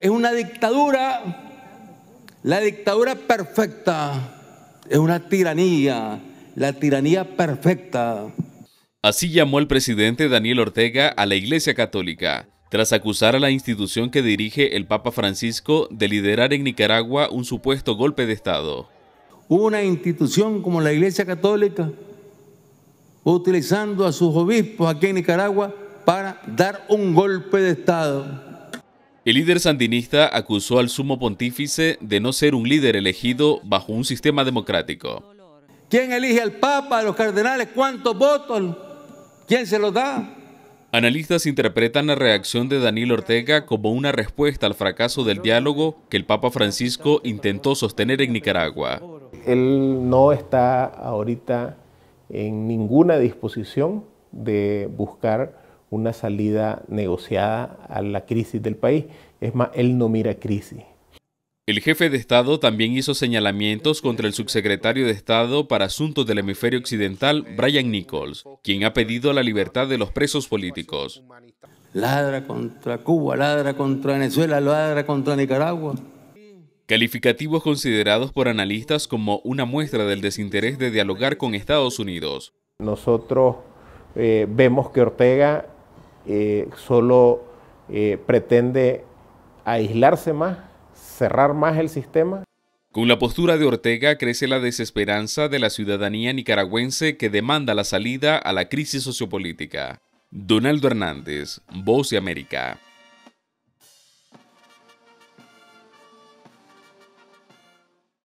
Es una dictadura, la dictadura perfecta, es una tiranía, la tiranía perfecta. Así llamó el presidente Daniel Ortega a la Iglesia Católica, tras acusar a la institución que dirige el Papa Francisco de liderar en Nicaragua un supuesto golpe de Estado. Una institución como la Iglesia Católica, utilizando a sus obispos aquí en Nicaragua para dar un golpe de Estado. El líder sandinista acusó al sumo pontífice de no ser un líder elegido bajo un sistema democrático. ¿Quién elige al Papa, a los cardenales? ¿Cuántos votos? ¿Quién se los da? Analistas interpretan la reacción de Daniel Ortega como una respuesta al fracaso del diálogo que el Papa Francisco intentó sostener en Nicaragua. Él no está ahorita en ninguna disposición de buscar una salida negociada a la crisis del país. Es más, él no mira crisis. El jefe de Estado también hizo señalamientos contra el subsecretario de Estado para Asuntos del Hemisferio Occidental, Brian Nichols, quien ha pedido la libertad de los presos políticos. Ladra contra Cuba, ladra contra Venezuela, ladra contra Nicaragua. Calificativos considerados por analistas como una muestra del desinterés de dialogar con Estados Unidos. Nosotros eh, vemos que Ortega eh, solo eh, pretende aislarse más, cerrar más el sistema. Con la postura de Ortega crece la desesperanza de la ciudadanía nicaragüense que demanda la salida a la crisis sociopolítica. Donaldo Hernández, Voz de América.